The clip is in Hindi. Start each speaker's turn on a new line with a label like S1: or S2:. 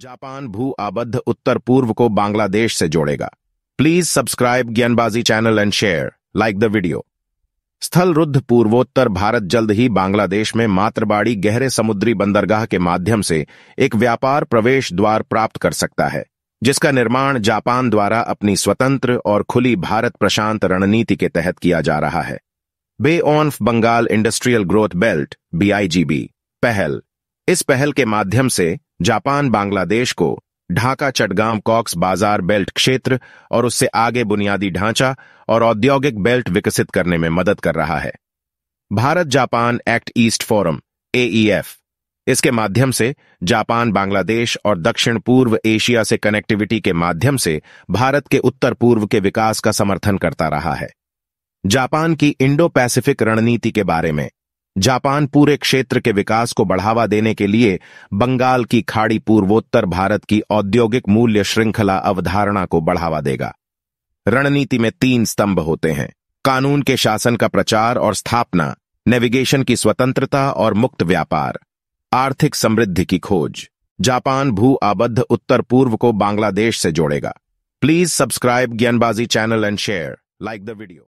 S1: जापान भू आबद्ध उत्तर पूर्व को बांग्लादेश से जोड़ेगा please subscribe Gyanbaazi channel and share like the video स्थल रुद्ध पूर्वोत्तर भारत जल्द ही बांग्लादेश में मातृबाड़ी गहरे समुद्री बंदरगाह के माध्यम से एक व्यापार प्रवेश द्वार प्राप्त कर सकता है जिसका निर्माण जापान द्वारा अपनी स्वतंत्र और खुली भारत प्रशांत रणनीति के तहत किया जा रहा है bay on Bengal industrial growth belt B पहल इस पहल के माध्यम से जापान बांग्लादेश को ढाका चटगांव कॉक्स बाजार बेल्ट क्षेत्र और उससे आगे बुनियादी ढांचा और औद्योगिक बेल्ट विकसित करने में मदद कर रहा है Bharat Japan act east forum AEF e इसके माध्यम से जापान बांग्लादेश और दक्षिण पूर्व एशिया से कनेक्टिविटी के माध्यम से भारत के उत्तर पूर्व के विकास का समर्थन करता रहा है जापान की इंडो पैसिफिक रणनीति के बारे में जापान पूरे क्षेत्र के विकास को बढ़ावा देने के लिए बंगाल की खाड़ी पूर्वोत्तर भारत की औद्योगिक मूल्य श्रृंखला अवधारणा को बढ़ावा देगा रणनीति में तीन स्तंभ होते हैं कानून के शासन का प्रचार और स्थापना नेविगेशन की स्वतंत्रता और मुक्त व्यापार आर्थिक समृद्धि की खोज जापान भू आबद्ध उत्तर पूर्व को बांग्लादेश से जोड़ेगा please subscribe Gyanbaazi channel and share like the video